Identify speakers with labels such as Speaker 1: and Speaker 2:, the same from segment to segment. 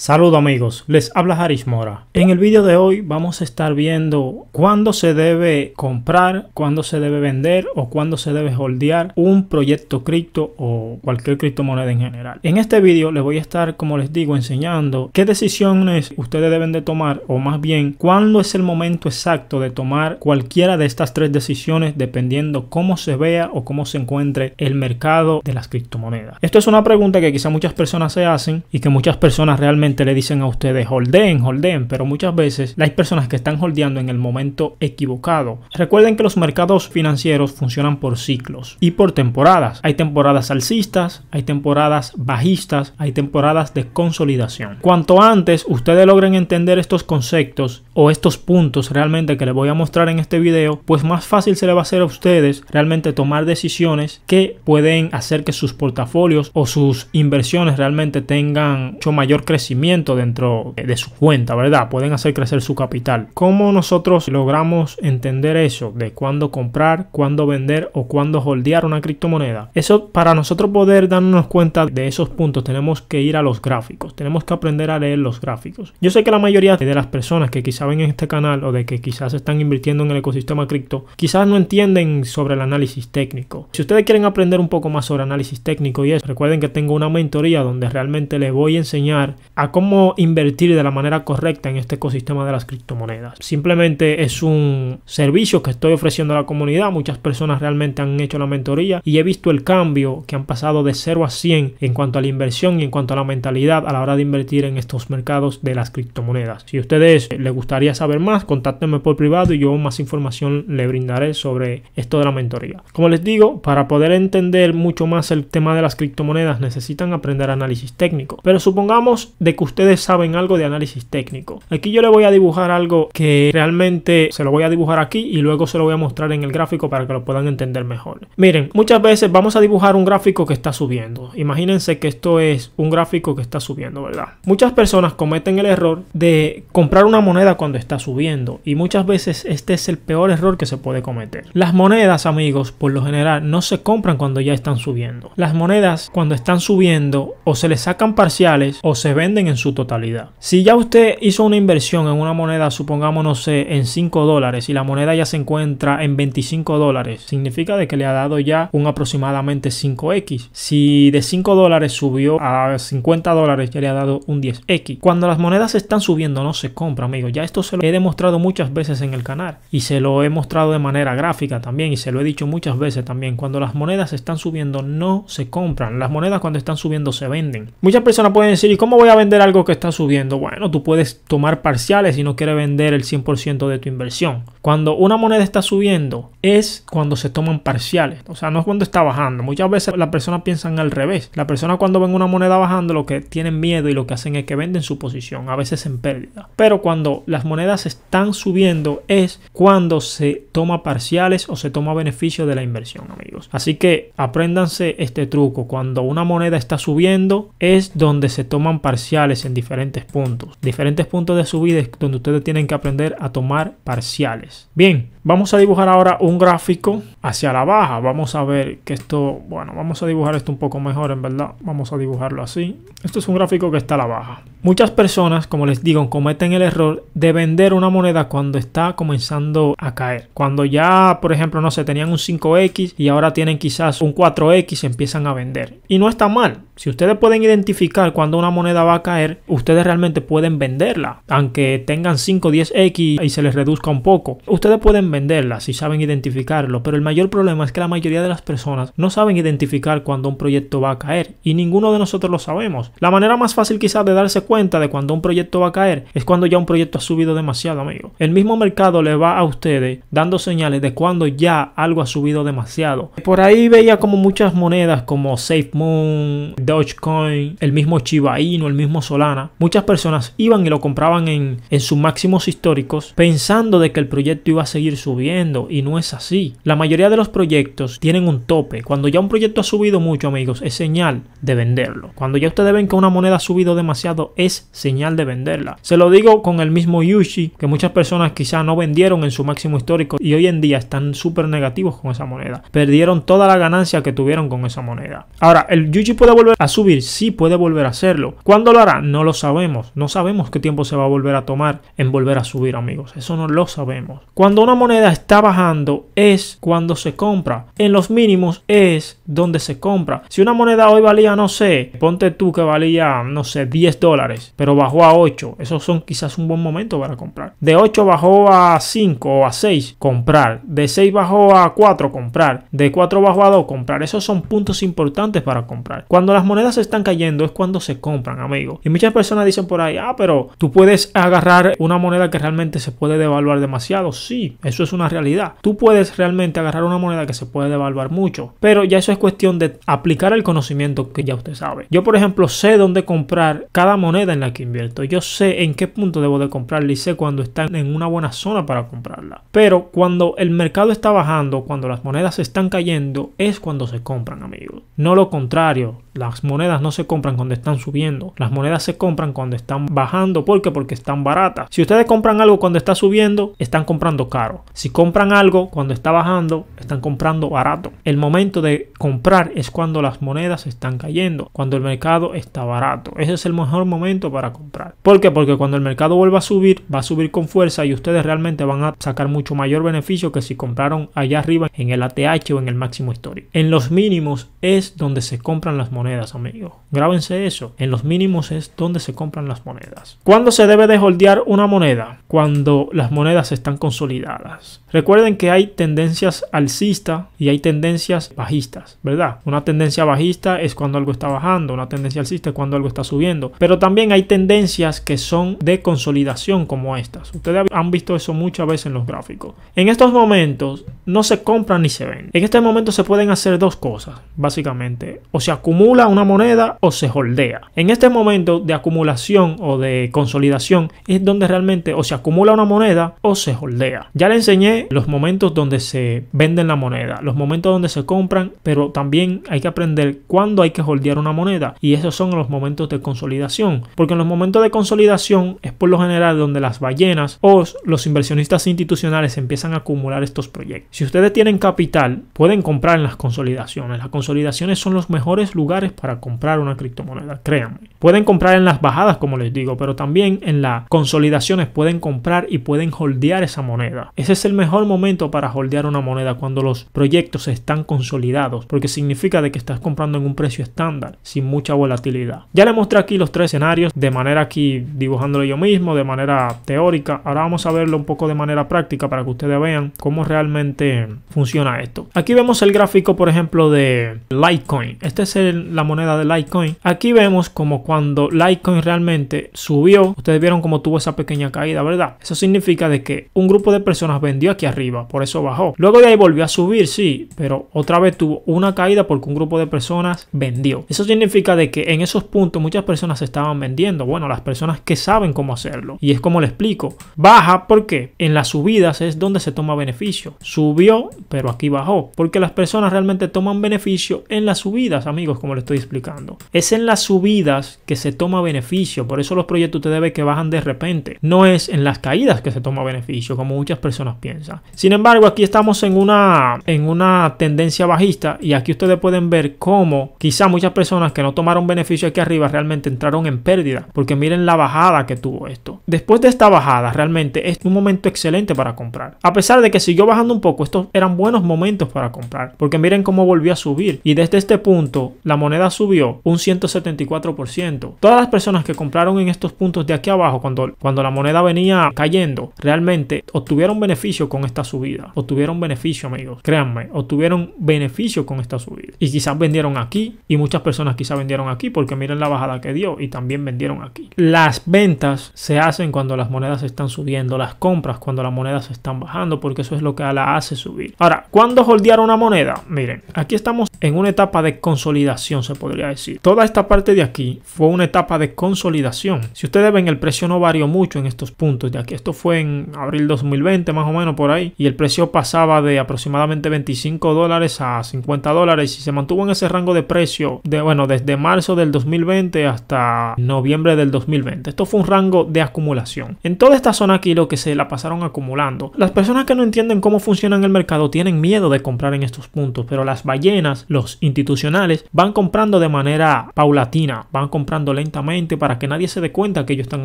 Speaker 1: Saludos amigos, les habla Harish Mora. En el vídeo de hoy vamos a estar viendo cuándo se debe comprar, cuándo se debe vender o cuándo se debe holdear un proyecto cripto o cualquier criptomoneda en general. En este vídeo les voy a estar, como les digo, enseñando qué decisiones ustedes deben de tomar o más bien cuándo es el momento exacto de tomar cualquiera de estas tres decisiones dependiendo cómo se vea o cómo se encuentre el mercado de las criptomonedas. Esto es una pregunta que quizá muchas personas se hacen y que muchas personas realmente le dicen a ustedes holden, holden, pero muchas veces hay personas que están holdeando en el momento equivocado. Recuerden que los mercados financieros funcionan por ciclos y por temporadas. Hay temporadas alcistas, hay temporadas bajistas, hay temporadas de consolidación. Cuanto antes ustedes logren entender estos conceptos o estos puntos realmente que les voy a mostrar en este video, pues más fácil se le va a hacer a ustedes realmente tomar decisiones que pueden hacer que sus portafolios o sus inversiones realmente tengan mucho mayor crecimiento dentro eh, de su cuenta, ¿verdad? Pueden hacer crecer su capital. ¿Cómo nosotros logramos entender eso de cuándo comprar, cuándo vender o cuándo holdear una criptomoneda? Eso para nosotros poder darnos cuenta de esos puntos tenemos que ir a los gráficos, tenemos que aprender a leer los gráficos. Yo sé que la mayoría de las personas que quizá ven este canal o de que quizás están invirtiendo en el ecosistema cripto, quizás no entienden sobre el análisis técnico. Si ustedes quieren aprender un poco más sobre análisis técnico y eso, recuerden que tengo una mentoría donde realmente les voy a enseñar a cómo invertir de la manera correcta en este ecosistema de las criptomonedas. Simplemente es un servicio que estoy ofreciendo a la comunidad. Muchas personas realmente han hecho la mentoría y he visto el cambio que han pasado de 0 a 100 en cuanto a la inversión y en cuanto a la mentalidad a la hora de invertir en estos mercados de las criptomonedas. Si a ustedes les gustaría saber más, contáctenme por privado y yo más información le brindaré sobre esto de la mentoría. Como les digo, para poder entender mucho más el tema de las criptomonedas necesitan aprender análisis técnico. Pero supongamos de que ustedes saben algo de análisis técnico. Aquí yo le voy a dibujar algo que realmente se lo voy a dibujar aquí y luego se lo voy a mostrar en el gráfico para que lo puedan entender mejor. Miren, muchas veces vamos a dibujar un gráfico que está subiendo. Imagínense que esto es un gráfico que está subiendo, ¿verdad? Muchas personas cometen el error de comprar una moneda cuando está subiendo y muchas veces este es el peor error que se puede cometer. Las monedas, amigos, por lo general no se compran cuando ya están subiendo. Las monedas cuando están subiendo o se les sacan parciales o se venden en su totalidad. Si ya usted hizo una inversión en una moneda, supongámonos eh, en 5 dólares y la moneda ya se encuentra en 25 dólares, significa de que le ha dado ya un aproximadamente 5x. Si de 5 dólares subió a 50 dólares, ya le ha dado un 10x. Cuando las monedas están subiendo, no se compra, amigo. Ya esto se lo he demostrado muchas veces en el canal y se lo he mostrado de manera gráfica también y se lo he dicho muchas veces también. Cuando las monedas están subiendo, no se compran. Las monedas cuando están subiendo se venden. Muchas personas pueden decir, ¿y cómo voy a vender? algo que está subiendo? Bueno, tú puedes tomar parciales si no quieres vender el 100% de tu inversión. Cuando una moneda está subiendo es cuando se toman parciales, o sea, no es cuando está bajando. Muchas veces las personas piensan al revés. La persona cuando ven una moneda bajando lo que tienen miedo y lo que hacen es que venden su posición, a veces en pérdida. Pero cuando las monedas están subiendo es cuando se toma parciales o se toma beneficio de la inversión, amigos. Así que apréndanse este truco. Cuando una moneda está subiendo es donde se toman parciales en diferentes puntos. Diferentes puntos de su vida es donde ustedes tienen que aprender a tomar parciales. Bien, Vamos a dibujar ahora un gráfico hacia la baja. Vamos a ver que esto, bueno, vamos a dibujar esto un poco mejor en verdad. Vamos a dibujarlo así. Esto es un gráfico que está a la baja. Muchas personas, como les digo, cometen el error de vender una moneda cuando está comenzando a caer. Cuando ya, por ejemplo, no sé, tenían un 5X y ahora tienen quizás un 4X, empiezan a vender. Y no está mal. Si ustedes pueden identificar cuando una moneda va a caer, ustedes realmente pueden venderla. Aunque tengan 5, 10X y se les reduzca un poco. Ustedes pueden venderla venderlas y saben identificarlo, pero el mayor problema es que la mayoría de las personas no saben identificar cuando un proyecto va a caer y ninguno de nosotros lo sabemos. La manera más fácil quizás de darse cuenta de cuando un proyecto va a caer es cuando ya un proyecto ha subido demasiado, amigo. El mismo mercado le va a ustedes dando señales de cuando ya algo ha subido demasiado. Por ahí veía como muchas monedas como SafeMoon, Dogecoin, el mismo Chiba Inu, el mismo Solana. Muchas personas iban y lo compraban en, en sus máximos históricos pensando de que el proyecto iba a seguir subiendo y no es así. La mayoría de los proyectos tienen un tope. Cuando ya un proyecto ha subido mucho, amigos, es señal de venderlo. Cuando ya ustedes ven que una moneda ha subido demasiado, es señal de venderla. Se lo digo con el mismo Yushi, que muchas personas quizá no vendieron en su máximo histórico y hoy en día están súper negativos con esa moneda. Perdieron toda la ganancia que tuvieron con esa moneda. Ahora, ¿el Yushi puede volver a subir? Sí, puede volver a hacerlo. ¿Cuándo lo hará? No lo sabemos. No sabemos qué tiempo se va a volver a tomar en volver a subir, amigos. Eso no lo sabemos. Cuando una moneda está bajando es cuando se compra. En los mínimos es donde se compra. Si una moneda hoy valía, no sé, ponte tú que valía, no sé, 10 dólares, pero bajó a 8. Esos son quizás un buen momento para comprar. De 8 bajó a 5 o a 6, comprar. De 6 bajó a 4, comprar. De 4 bajó a 2, comprar. Esos son puntos importantes para comprar. Cuando las monedas están cayendo es cuando se compran, amigo. Y muchas personas dicen por ahí, ah, pero tú puedes agarrar una moneda que realmente se puede devaluar demasiado. Sí, es es una realidad. Tú puedes realmente agarrar una moneda que se puede devaluar mucho, pero ya eso es cuestión de aplicar el conocimiento que ya usted sabe. Yo, por ejemplo, sé dónde comprar cada moneda en la que invierto. Yo sé en qué punto debo de comprarla y sé cuando está en una buena zona para comprarla. Pero cuando el mercado está bajando, cuando las monedas están cayendo, es cuando se compran, amigos. No lo contrario. Las monedas no se compran cuando están subiendo. Las monedas se compran cuando están bajando. ¿Por qué? Porque están baratas. Si ustedes compran algo cuando está subiendo, están comprando caro. Si compran algo cuando está bajando, están comprando barato. El momento de comprar es cuando las monedas están cayendo, cuando el mercado está barato. Ese es el mejor momento para comprar. ¿Por qué? Porque cuando el mercado vuelva a subir, va a subir con fuerza y ustedes realmente van a sacar mucho mayor beneficio que si compraron allá arriba en el ATH o en el máximo histórico. En los mínimos es donde se compran las monedas, amigos. Grábense eso. En los mínimos es donde se compran las monedas. ¿Cuándo se debe de holdear una moneda? Cuando las monedas están consolidadas. Recuerden que hay tendencias alcistas y hay tendencias bajistas, ¿verdad? Una tendencia bajista es cuando algo está bajando, una tendencia alcista es cuando algo está subiendo, pero también hay tendencias que son de consolidación como estas. Ustedes han visto eso muchas veces en los gráficos. En estos momentos no se compran ni se ven En este momento se pueden hacer dos cosas, básicamente. O se acumula una moneda o se holdea. En este momento de acumulación o de consolidación es donde realmente o se acumula una moneda o se holdea. Ya les enseñé los momentos donde se venden la moneda, los momentos donde se compran, pero también hay que aprender cuándo hay que holdear una moneda y esos son los momentos de consolidación, porque en los momentos de consolidación es por lo general donde las ballenas o los inversionistas institucionales empiezan a acumular estos proyectos. Si ustedes tienen capital, pueden comprar en las consolidaciones. Las consolidaciones son los mejores lugares para comprar una criptomoneda, créanme. Pueden comprar en las bajadas, como les digo, pero también en las consolidaciones pueden comprar y pueden holdear esa moneda. Ese es el mejor momento para holdear una moneda cuando los proyectos están consolidados, porque significa de que estás comprando en un precio estándar, sin mucha volatilidad. Ya le mostré aquí los tres escenarios de manera aquí dibujándolo yo mismo, de manera teórica. Ahora vamos a verlo un poco de manera práctica para que ustedes vean cómo realmente funciona esto. Aquí vemos el gráfico, por ejemplo, de Litecoin. Esta es la moneda de Litecoin. Aquí vemos como cuando Litecoin realmente subió, ustedes vieron como tuvo esa pequeña caída, ¿verdad? Eso significa de que un grupo de personas vendió aquí arriba, por eso bajó. Luego de ahí volvió a subir, sí, pero otra vez tuvo una caída porque un grupo de personas vendió. Eso significa de que en esos puntos muchas personas estaban vendiendo. Bueno, las personas que saben cómo hacerlo. Y es como le explico. Baja porque en las subidas es donde se toma beneficio. Subió, pero aquí bajó. Porque las personas realmente toman beneficio en las subidas, amigos, como le estoy explicando. Es en las subidas que se toma beneficio. Por eso los proyectos te debe que bajan de repente. No es en las caídas que se toma beneficio, como muchas personas piensa, Sin embargo, aquí estamos en una, en una tendencia bajista y aquí ustedes pueden ver cómo quizá muchas personas que no tomaron beneficio aquí arriba realmente entraron en pérdida, porque miren la bajada que tuvo esto. Después de esta bajada, realmente es un momento excelente para comprar. A pesar de que siguió bajando un poco, estos eran buenos momentos para comprar, porque miren cómo volvió a subir y desde este punto la moneda subió un 174%. Todas las personas que compraron en estos puntos de aquí abajo cuando, cuando la moneda venía cayendo, realmente obtuvieron beneficio con esta subida. Obtuvieron beneficio, amigos. Créanme, obtuvieron beneficio con esta subida. Y quizás vendieron aquí y muchas personas quizás vendieron aquí porque miren la bajada que dio y también vendieron aquí. Las ventas se hacen cuando las monedas están subiendo, las compras cuando las monedas están bajando porque eso es lo que la hace subir. Ahora, ¿cuándo holdear una moneda? Miren, aquí estamos en una etapa de consolidación, se podría decir. Toda esta parte de aquí fue una etapa de consolidación. Si ustedes ven, el precio no varió mucho en estos puntos de aquí. Esto fue en abril 2020 más o menos bueno por ahí y el precio pasaba de aproximadamente 25 dólares a 50 dólares y se mantuvo en ese rango de precio de bueno desde marzo del 2020 hasta noviembre del 2020 esto fue un rango de acumulación en toda esta zona aquí lo que se la pasaron acumulando las personas que no entienden cómo funciona en el mercado tienen miedo de comprar en estos puntos pero las ballenas los institucionales van comprando de manera paulatina van comprando lentamente para que nadie se dé cuenta que ellos están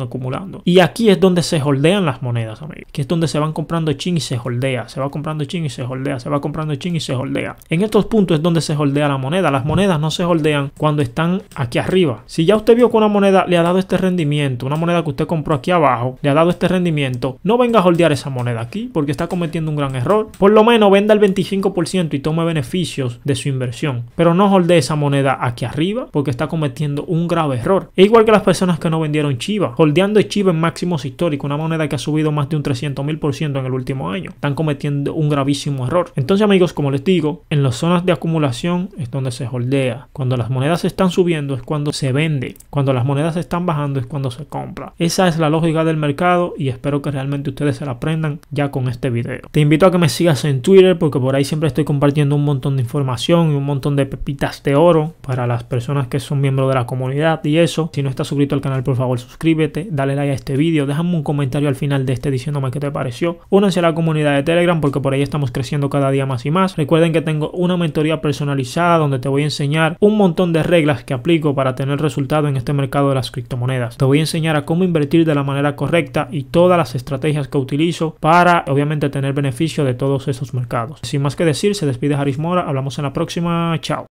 Speaker 1: acumulando y aquí es donde se holdean las monedas que es donde se van comprando chin y se holdea, se va comprando chin y se holdea, se va comprando chin y se holdea. En estos puntos es donde se holdea la moneda. Las monedas no se holdean cuando están aquí arriba. Si ya usted vio que una moneda le ha dado este rendimiento, una moneda que usted compró aquí abajo, le ha dado este rendimiento, no venga a holdear esa moneda aquí porque está cometiendo un gran error. Por lo menos venda el 25% y tome beneficios de su inversión, pero no holdee esa moneda aquí arriba porque está cometiendo un grave error. Es igual que las personas que no vendieron Chiva, holdeando Chiva en máximos históricos, una moneda que ha subido más de un 300 mil por ciento en el último año, Están cometiendo un gravísimo error. Entonces, amigos, como les digo, en las zonas de acumulación es donde se holdea. Cuando las monedas están subiendo es cuando se vende. Cuando las monedas están bajando es cuando se compra. Esa es la lógica del mercado y espero que realmente ustedes se la aprendan ya con este video. Te invito a que me sigas en Twitter porque por ahí siempre estoy compartiendo un montón de información y un montón de pepitas de oro para las personas que son miembros de la comunidad y eso. Si no estás suscrito al canal, por favor suscríbete, dale like a este video, déjame un comentario al final de este diciéndome qué te pareció. Únanse la comunidad de Telegram porque por ahí estamos creciendo cada día más y más. Recuerden que tengo una mentoría personalizada donde te voy a enseñar un montón de reglas que aplico para tener resultado en este mercado de las criptomonedas. Te voy a enseñar a cómo invertir de la manera correcta y todas las estrategias que utilizo para obviamente tener beneficio de todos esos mercados. Sin más que decir, se despide Haris Mora, hablamos en la próxima, chao.